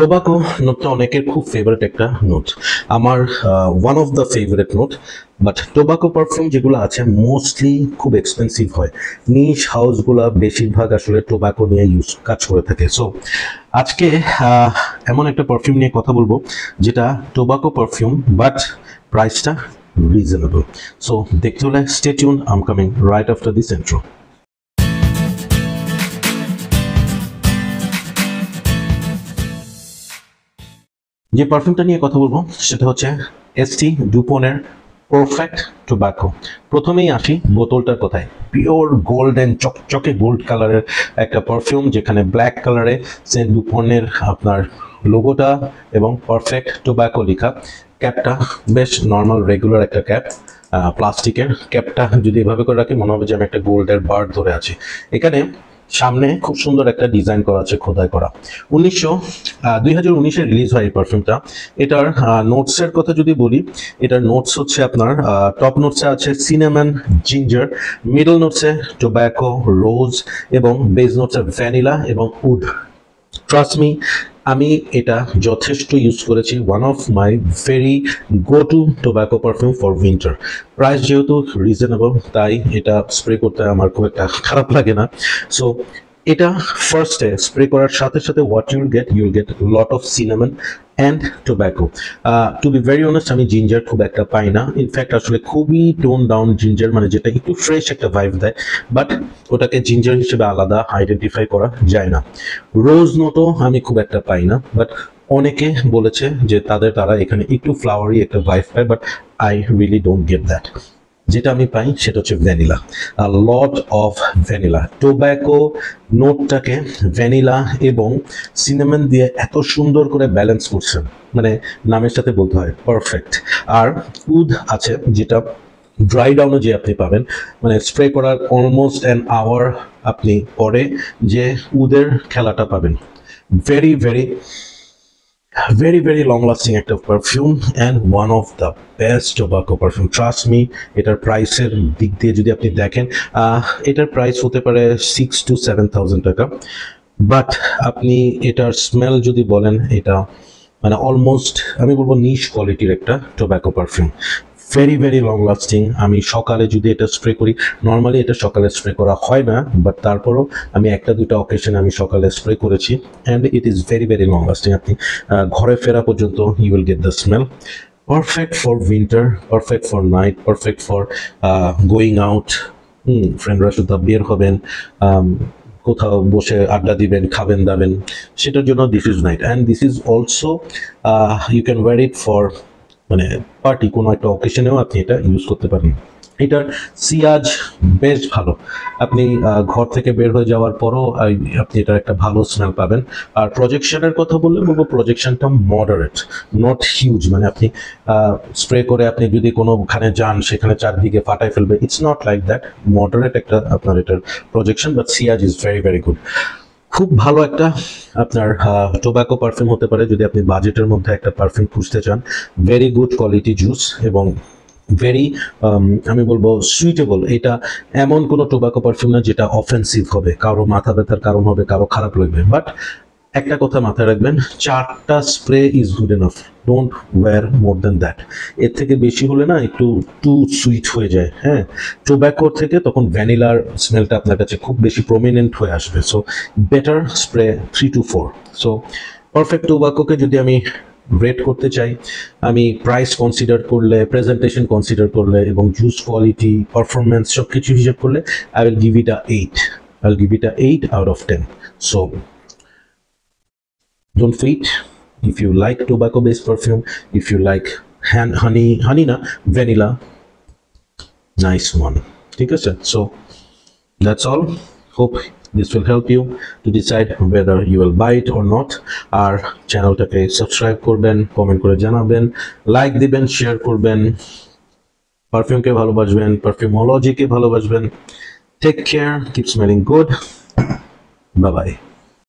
tobacco নোটটা অনেকের খুব ফেভারিট একটা নোট আমার one of the favourite note but tobacco perfume যেগুলো আছে মোস্টলি খুব এক্সপেন্সিভ হয় নিশ হাউসগুলো বেশিরভাগ আসলে টোবাকো নিয়ে ইউজ কাজ করে থাকে সো আজকে এমন একটা পারফিউম নিয়ে কথা বলবো যেটা টোবাকো পারফিউম বাট প্রাইসটা রিজনেবল সো দেখতে হলে স্টেটিউন I'm coming right after this intro যে পারফিউমটা নিয়ে কথা বলবো সেটা হচ্ছে এসটি ডুপনের পারফেক্ট টোব্যাকো প্রথমেই আসি বোতলটার কথায় পিওর গোল্ডেন চকচকে গোল্ড কালারের একটা পারফিউম যেখানে ব্ল্যাক কালারে সেন্ট ডুপনের আপনার লোগোটা এবং পারফেক্ট টোব্যাকো লেখা ক্যাপটা বেশ নর্মাল রেগুলার একটা ক্যাপ প্লাস্টিকের ক্যাপটা যদি এভাবে করে রাখি মনে হবে যে আমি একটা গোল্ডের বার ধরে আছি এখানে সামনে খুব সুন্দর একটা ডিজাইন করা আছে খোদাই করা উনিশশো দুই হাজার উনিশে রিলিজ হয় এই পারফিউমটা এটার নোটসের কথা যদি বলি এটার নোটস হচ্ছে আপনার টপ নোটসে আছে সিনেম্যান জিঞ্জার মিডল নোটসে টোব্যাকো রোজ এবং বেজ নোটসে ভ্যানিলা এবং উড ট্রাস্ট মি আমি এটা যথেষ্ট ইউজ করেছি one of my very go to tobacco perfume for winter price যেহেতু রিজনেবল তাই এটা স্প্রে করতে আমার খুব একটা খারাপ লাগে না সো এটা ফার্স্টে স্প্রে করার সাথে সাথে what you'll get you'll get lot of cinnamon and tobacco to be very honest আমি জিঞ্জার খুব একটা পাই না ইনফ্যাক্ট আসলে খুবই টোন ডাউন জিঞ্জার মানে যেটা একটু ফ্রেশ একটা ভাইব দেয় বাট ওটাকে জিঞ্জার হিসেবে আলাদা আইডেন্টিফাই করা যায় না রোজ নোটও আমি খুব একটা পাই না বাট অনেকে বলেছে যে তাদের তারা এখানে একটু ফ্লাওয়ারি একটা ভাইব পায় but I really don't get that যেটা আমি পাই সেটা হচ্ছে ভ্যানিলা আর লট অফ ভ্যানিলা টোব্যাকো নোটটাকে ভ্যানিলা এবং সিনেমেন দিয়ে এত সুন্দর করে ব্যালেন্স করছেন মানে নামের সাথে বলতে হয় পারফেক্ট আর উদ আছে যেটা ড্রাই ডাউনও যে আপনি পাবেন মানে স্প্রে করার অলমোস্ট অ্যান আওয়ার আপনি পরে যে উদের খেলাটা পাবেন very very very very long lasting একটা perfume and one of the best tobacco perfume trust me এটার প্রাইসের দিক দিয়ে যদি আপনি দেখেন এটার প্রাইস হতে পারে সিক্স টু সেভেন থাউজেন্ড টাকা বাট আপনি এটার স্মেল যদি বলেন এটা মানে অলমোস্ট আমি বলবো নিশ কোয়ালিটির একটা tobacco perfume very very long lasting আমি সকালে যদি এটা স্প্রে করি নর্মালি এটা সকালে স্প্রে করা হয় না বাট তারপরও আমি একটা দুটা অকেশনে আমি সকালে স্প্রে করেছি and it is very very long lasting আপনি ঘরে ফেরা পর্যন্ত you will get the smell perfect for winter perfect for night perfect for going out hmm ফ্রেন্ডরা শুধু বের হবেন কোথাও বসে আড্ডা দিবেন খাবেন দাবেন সেটার জন্য this is night and this is also you can wear it for মানে পার্টি কোনো একটা অকেশনেও আপনি এটা ইউজ করতে পারেন এটার সিয়াজ বেশ ভালো আপনি ঘর থেকে বের হয়ে যাওয়ার পরও আপনি এটার একটা ভালো স্মেল পাবেন আর প্রজেকশনের কথা বললে বলবো প্রজেকশনটা মডারেট নট হিউজ মানে আপনি স্প্রে করে আপনি যদি কোনোখানে যান সেখানে চারদিকে ফাটায় ফেলবে it's not like that moderate একটা আপনার এটার প্রজেকশন বাট সিয়াজ ইজ ভেরি ভেরি গুড খুব ভালো একটা আপনার টোব্যাকো পারফিউম হতে পারে যদি আপনি বাজেটের মধ্যে একটা পারফিউম খুঁজতে চান ভেরি গুড কোয়ালিটি জুস এবং ভেরি আমি বলবো সুইটেবল এটা এমন কোনো টোবাকো পারফিউম না যেটা অফেন্সিভ হবে কারো মাথা ব্যথার কারণ হবে কারো খারাপ লাগবে বাট একটা কথা মাথায় রাখবেন চারটা spray is good enough don't wear more than that এর থেকে বেশি হলে না একটু টু সুইট হয়ে যায় হ্যাঁ টোব্যাকোর থেকে তখন ভ্যানিলার স্মেলটা আপনার কাছে খুব বেশি প্রমিনেন্ট হয়ে আসবে so better spray three to four so perfect টোব্যাকোকে যদি আমি রেট করতে চাই আমি প্রাইস কনসিডার করলে প্রেজেন্টেশন কনসিডার করলে এবং জুস কোয়ালিটি পারফরমেন্স সব কিছু হিসেব করলে I will give it a eight I will give it a eight out of ten so don't fit if you like tobacco based perfume if you like hand honey honey na vanilla nice one take a so that's all hope this will help you to decide whether you will buy it or not our channel subscribe আর চ্যানেলটাকে subscribe করবেন comment করে জানাবেন perfume ke bhalo bajben পারফিউমকে ke bhalo bajben take care keep smelling good bye bye